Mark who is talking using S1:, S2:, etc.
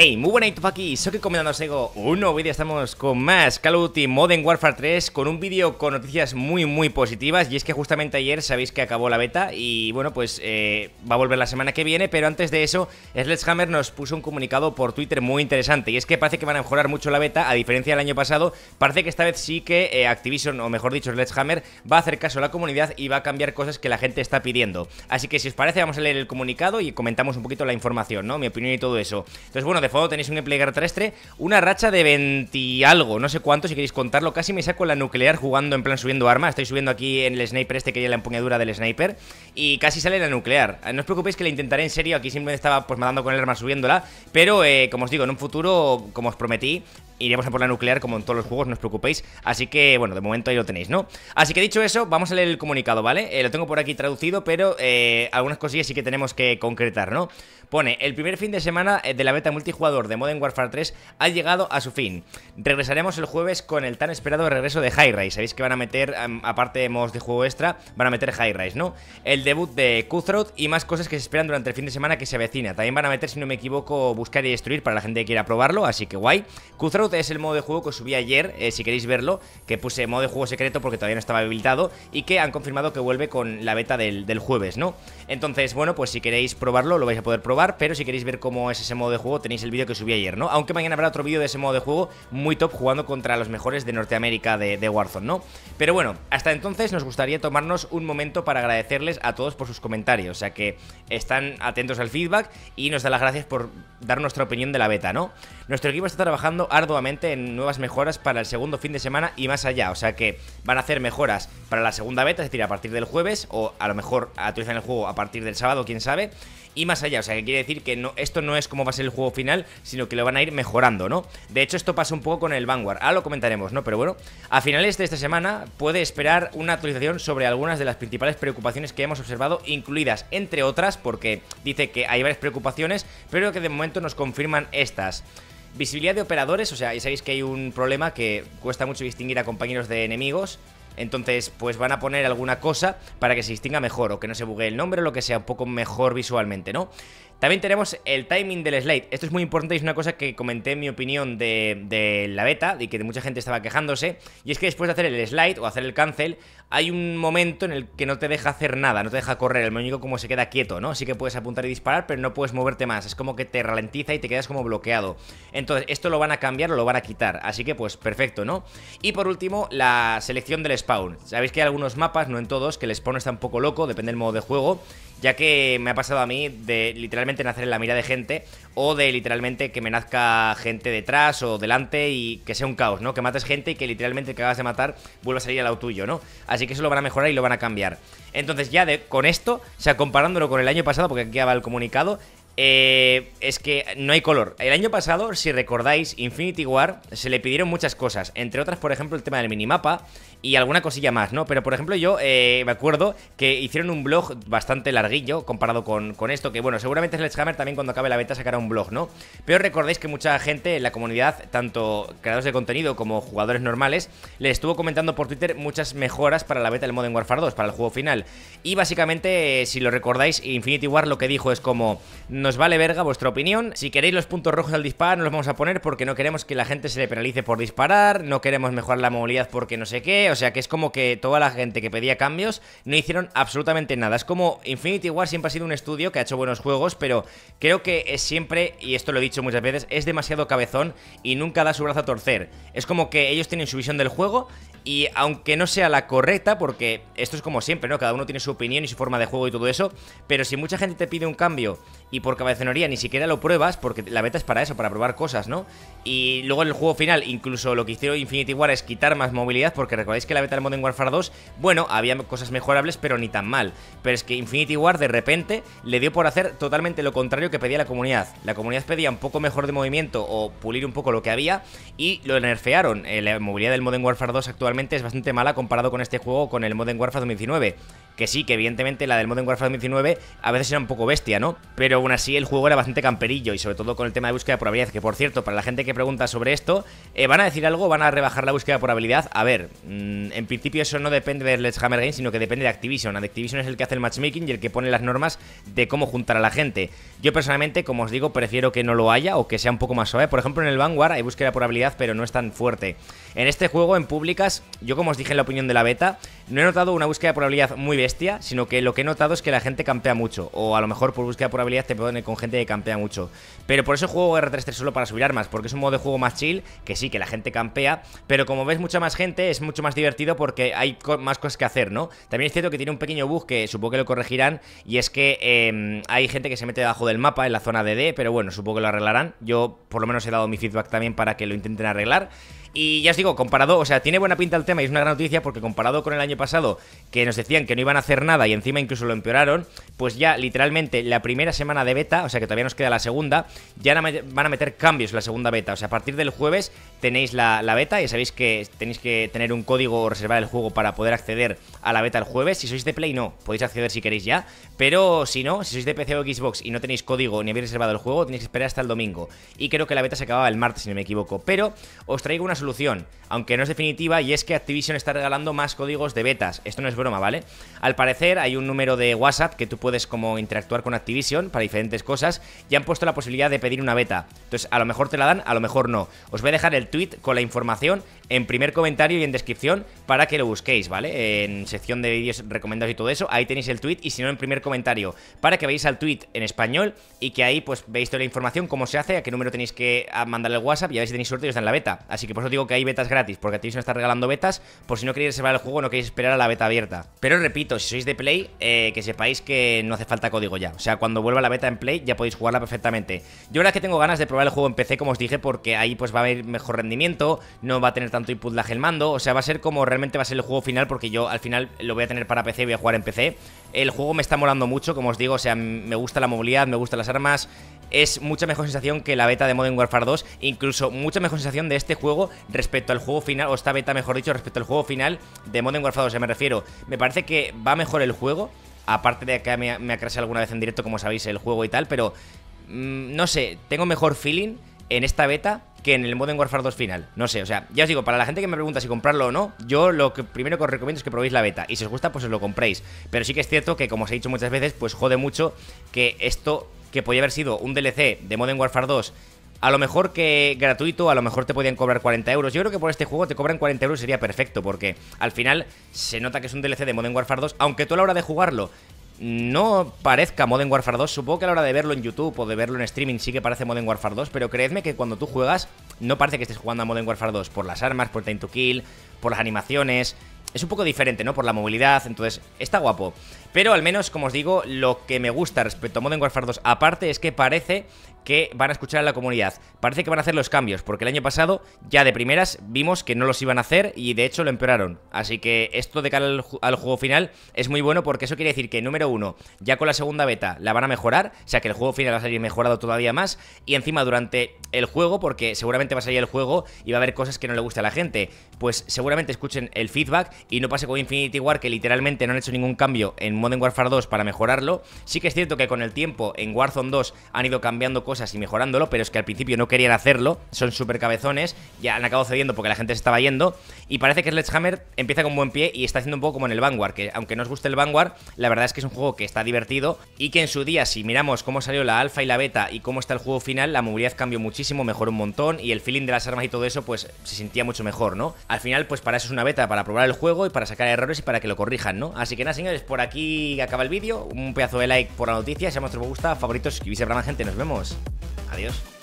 S1: Hey, muy buena YouTube aquí, soy que comiendo Sego. Un nuevo vídeo, estamos con más Call of Duty Modern Warfare 3 con un vídeo con noticias muy muy positivas y es que justamente ayer sabéis que acabó la beta y bueno pues eh, va a volver la semana que viene pero antes de eso Sledgehammer nos puso un comunicado por Twitter muy interesante y es que parece que van a mejorar mucho la beta a diferencia del año pasado parece que esta vez sí que eh, Activision o mejor dicho Sledgehammer va a hacer caso a la comunidad y va a cambiar cosas que la gente está pidiendo así que si os parece vamos a leer el comunicado y comentamos un poquito la información, ¿no? mi opinión y todo eso entonces bueno, de de tenéis un empleador terrestre, una racha de 20 algo, no sé cuánto, si queréis contarlo. Casi me saco la nuclear jugando en plan subiendo arma. Estoy subiendo aquí en el sniper este que ya la empuñadura del sniper. Y casi sale la nuclear. Eh, no os preocupéis que la intentaré en serio. Aquí simplemente estaba pues matando con el arma subiéndola. Pero eh, como os digo, en un futuro, como os prometí, iremos a por la nuclear como en todos los juegos, no os preocupéis. Así que, bueno, de momento ahí lo tenéis, ¿no? Así que dicho eso, vamos a leer el comunicado, ¿vale? Eh, lo tengo por aquí traducido, pero algunas cosillas sí que tenemos que concretar, ¿no? Pone, el primer fin de semana de la beta multi jugador de Modern Warfare 3 ha llegado a su fin. Regresaremos el jueves con el tan esperado regreso de High Rise. Sabéis que van a meter, aparte de modos de juego extra, van a meter High Rise, ¿no? El debut de Cutthroat y más cosas que se esperan durante el fin de semana que se avecina. También van a meter, si no me equivoco, Buscar y Destruir para la gente que quiera probarlo, así que guay. Cutthroat es el modo de juego que subí ayer, eh, si queréis verlo, que puse modo de juego secreto porque todavía no estaba habilitado y que han confirmado que vuelve con la beta del jueves, ¿no? Entonces, bueno, pues si queréis probarlo, lo vais a poder probar, pero si queréis ver cómo es ese modo de juego, tenéis el vídeo que subí ayer, ¿no? Aunque mañana habrá otro vídeo de ese modo de juego muy top jugando contra los mejores de Norteamérica de, Warzone, ¿no? Pero bueno, hasta entonces nos gustaría tomarnos un momento para agradecerles a todos por sus comentarios, o sea que están atentos al feedback y nos da las gracias por dar nuestra opinión de la beta, ¿no? Nuestro equipo está trabajando arduamente en nuevas mejoras para el segundo fin de semana y más allá, o sea que van a hacer mejoras para la segunda beta, es decir, a partir del jueves o a lo mejor actualizan el juego a partir del sábado, quién sabe, y más allá. O sea, que quiere decir que no, esto no es como va a ser el juego final, sino que lo van a ir mejorando, ¿no? De hecho, esto pasa un poco con el Vanguard. Ahora lo comentaremos, ¿no? Pero bueno, a finales de esta semana puede esperar una actualización sobre algunas de las principales preocupaciones que hemos observado, incluidas, entre otras, porque dice que hay varias preocupaciones, pero que de momento nos confirman estas. Visibilidad de operadores, o sea, ya sabéis que hay un problema que cuesta mucho distinguir a compañeros de enemigos. Entonces, pues van a poner alguna cosa para que se distinga mejor o que no se buguee el nombre o lo que sea un poco mejor visualmente, ¿no? También tenemos el timing del slide, Esto es muy importante y es una cosa que comenté en mi opinión de, la beta y que mucha gente estaba quejándose. Y es que después de hacer el slide o hacer el cancel, hay un momento en el que no te deja hacer nada, no te deja correr. El muñeco como se queda quieto, ¿no? Sí que puedes apuntar y disparar, pero no puedes moverte más. Es como que te ralentiza y te quedas como bloqueado. Entonces, esto lo van a cambiar o lo van a quitar. Así que, pues, perfecto, ¿no? Y por último, la selección del spawn. Sabéis que hay algunos mapas, no en todos, que el spawn está un poco loco, depende del modo de juego ya que me ha pasado a mí de literalmente nacer en la mira de gente o de literalmente que me nazca gente detrás o delante y que sea un caos, ¿no? Que mates gente y que literalmente que acabas de matar vuelva a salir al lado tuyo, ¿no? Así que eso lo van a mejorar y lo van a cambiar. Entonces ya de, con esto, o sea, comparándolo con el año pasado, porque aquí ya va el comunicado, eh, es que no hay color. El año pasado, si recordáis, Infinity War se le pidieron muchas cosas, entre otras, por ejemplo, el tema del minimapa y alguna cosilla más, ¿no? Pero, por ejemplo, yo eh, me acuerdo que hicieron un blog bastante larguillo comparado con, con esto, que bueno, seguramente Sledgehammer también cuando acabe la beta sacará un blog, ¿no? Pero recordáis que mucha gente en la comunidad, tanto creadores de contenido como jugadores normales, les estuvo comentando por Twitter muchas mejoras para la beta del Modern Warfare 2, para el juego final. Y básicamente, eh, si lo recordáis, Infinity War lo que dijo es como nos vale verga vuestra opinión. Si queréis los puntos rojos al disparar, no los vamos a poner porque no queremos que la gente se le penalice por disparar, no queremos mejorar la movilidad porque no sé qué, o sea que es como que toda la gente que pedía cambios no hicieron absolutamente nada. Es como Infinity War siempre ha sido un estudio que ha hecho buenos juegos, pero creo que es siempre, y esto lo he dicho muchas veces, es demasiado cabezón y nunca da su brazo a torcer. Es como que ellos tienen su visión del juego y aunque no sea la correcta, porque esto es como siempre, ¿no? Cada uno tiene su opinión y su forma de juego y todo eso, pero si mucha gente te pide un cambio y por cabezonería ni siquiera lo pruebas, porque la beta es para eso, para probar cosas, ¿no? Y luego en el juego final, incluso lo que hicieron Infinity War es quitar más movilidad, porque recordáis que la beta del Modern Warfare 2, bueno, había cosas mejorables, pero ni tan mal. Pero es que Infinity War de repente le dio por hacer totalmente lo contrario que pedía la comunidad. La comunidad pedía un poco mejor de movimiento o pulir un poco lo que había y lo nerfearon. Eh, la movilidad del Modern Warfare 2 actualmente es bastante mala comparado con este juego, con el Modern Warfare 2019. Que sí, que evidentemente la del Modern Warfare 2019 a veces era un poco bestia, ¿no? Pero una así el juego era bastante camperillo y sobre todo con el tema de búsqueda de probabilidad. que por cierto, para la gente que pregunta sobre esto, eh, ¿van a decir algo? ¿Van a rebajar la búsqueda por habilidad? A ver, mm, en principio eso no depende de Let's Hammer Games, sino que depende de Activision. Activision es el que hace el matchmaking y el que pone las normas de cómo juntar a la gente. Yo personalmente, como os digo, prefiero que no lo haya o que sea un poco más suave. Por ejemplo, en el Vanguard hay búsqueda por habilidad, pero no es tan fuerte. En este juego, en públicas, yo como os dije en la opinión de la beta, no he notado una búsqueda de probabilidad muy bestia, sino que lo que he notado es que la gente campea mucho. O a lo mejor por búsqueda de probabilidad te pone con gente que campea mucho. Pero por eso juego R33 solo para subir armas, porque es un modo de juego más chill, que sí, que la gente campea. Pero como ves mucha más gente, es mucho más divertido porque hay más cosas que hacer, ¿no? También es cierto que tiene un pequeño bug que supongo que lo corregirán, y es que em, hay gente que se mete debajo del mapa en la zona de D, pero bueno, supongo que lo arreglarán. Yo por lo menos he dado mi feedback también para que lo intenten arreglar. Y ya os digo, comparado, o sea, tiene buena pinta el tema y es una gran noticia porque comparado con el año pasado, que nos decían que no iban a hacer nada y encima incluso lo empeoraron, pues ya literalmente la primera semana de beta, o sea que todavía nos queda la segunda, ya van a meter cambios en la segunda beta. O sea, a partir del jueves tenéis la, beta y sabéis que tenéis que tener un código o reservar el juego para poder acceder a la beta el jueves. Si sois de Play, no, podéis acceder si queréis ya. Pero si no, si sois de PC o Xbox y no tenéis código ni habéis reservado el juego, tenéis que esperar hasta el domingo. Y creo que la beta se acababa el martes, si no me equivoco. Pero os traigo una solución aunque no es definitiva, y es que Activision está regalando más códigos de betas. Esto no es broma, ¿vale? Al parecer hay un número de WhatsApp que tú puedes como interactuar con Activision para diferentes cosas y han puesto la posibilidad de pedir una beta. Entonces, a lo mejor te la dan, a lo mejor no. Os voy a dejar el tweet con la información en primer comentario y en descripción para que lo busquéis, ¿vale? En sección de vídeos recomendados y todo eso, ahí tenéis el tweet y si no en primer comentario, para que veáis al tweet en español y que ahí pues veis toda la información, cómo se hace, a qué número tenéis que mandar el WhatsApp y a ver si tenéis suerte y os dan la beta. Así que por eso digo que hay betas gratis, porque Activision está regalando betas, por si no queréis reservar el juego, no queréis esperar a la beta abierta. Pero repito, si sois de Play, eh, que sepáis que no hace falta código ya. O sea, cuando vuelva la beta en Play ya podéis jugarla perfectamente. Yo la que tengo ganas de probar el juego en PC, como os dije, porque ahí pues va a haber mejor rendimiento, no va a tener tanto input lag el mando, o sea, va a ser como realmente va a ser el juego final, porque yo al final lo voy a tener para PC, y voy a jugar en PC. El juego me está molando mucho, como os digo, o sea, me gusta la movilidad, me gustan las armas, es mucha mejor sensación que la beta de Modern Warfare 2, incluso mucha mejor sensación de este juego respecto al juego final, o esta beta mejor dicho, respecto al juego final de Modern Warfare 2, se me refiero. Me parece que va mejor el juego, aparte de que me, me alguna vez en directo, como sabéis, el juego y tal, pero mm, no sé, tengo mejor feeling en esta beta que en el Modern Warfare 2 final. No sé, o sea, ya os digo, para la gente que me pregunta si comprarlo o no, yo lo primero que os recomiendo es que probéis la beta. Y si os gusta, pues os lo compréis. Pero sí que es cierto que, como os he dicho muchas veces, pues jode mucho que esto, que podía haber sido un DLC de Modern Warfare 2 a lo mejor que gratuito, a lo mejor te podían cobrar 40 euros. Yo creo que por este juego te cobran 40 euros sería perfecto, porque al final se nota que es un DLC de Modern Warfare 2, aunque tú a la hora de jugarlo no parezca Modern Warfare 2, supongo que a la hora de verlo en YouTube o de verlo en streaming sí que parece Modern Warfare 2, pero creedme que cuando tú juegas no parece que estés jugando a Modern Warfare 2 por las armas, por Time to Kill, por las animaciones, es un poco diferente, ¿no? Por la movilidad, entonces está guapo. Pero al menos, como os digo, lo que me gusta respecto a Modern Warfare 2 aparte es que parece que van a escuchar a la comunidad. Parece que van a hacer los cambios, porque el año pasado ya de primeras vimos que no los iban a hacer y de hecho lo empeoraron. Así que esto de cara al, juego final es muy bueno porque eso quiere decir que, número uno, ya con la segunda beta la van a mejorar, o sea que el juego final va a salir mejorado todavía más y encima durante el juego, porque seguramente va a salir el juego y va a haber cosas que no le guste a la gente, pues seguramente escuchen el feedback y no pase con Infinity War que literalmente no han hecho ningún cambio en Modern Warfare 2 para mejorarlo. Sí que es cierto que con el tiempo en Warzone 2 han ido cambiando cosas Así y mejorándolo, pero es que al principio no querían hacerlo, son súper cabezones, ya han acabado cediendo porque la gente se estaba yendo, y parece que Sledgehammer empieza con buen pie y está haciendo un poco como en el Vanguard, que aunque no os guste el Vanguard, la verdad es que es un juego que está divertido y que en su día, si miramos cómo salió la alfa y la beta y cómo está el juego final, la movilidad cambió muchísimo, mejoró un montón y el feeling de las armas y todo eso, pues se sentía mucho mejor, ¿no? Al final, pues para eso es una beta, para probar el juego y para sacar errores y para que lo corrijan, ¿no? Así que nada, señores, por aquí acaba el vídeo, un pedazo de like por la noticia, si os me gusta, favoritos, suscribirse para más gente, nos vemos. Adiós.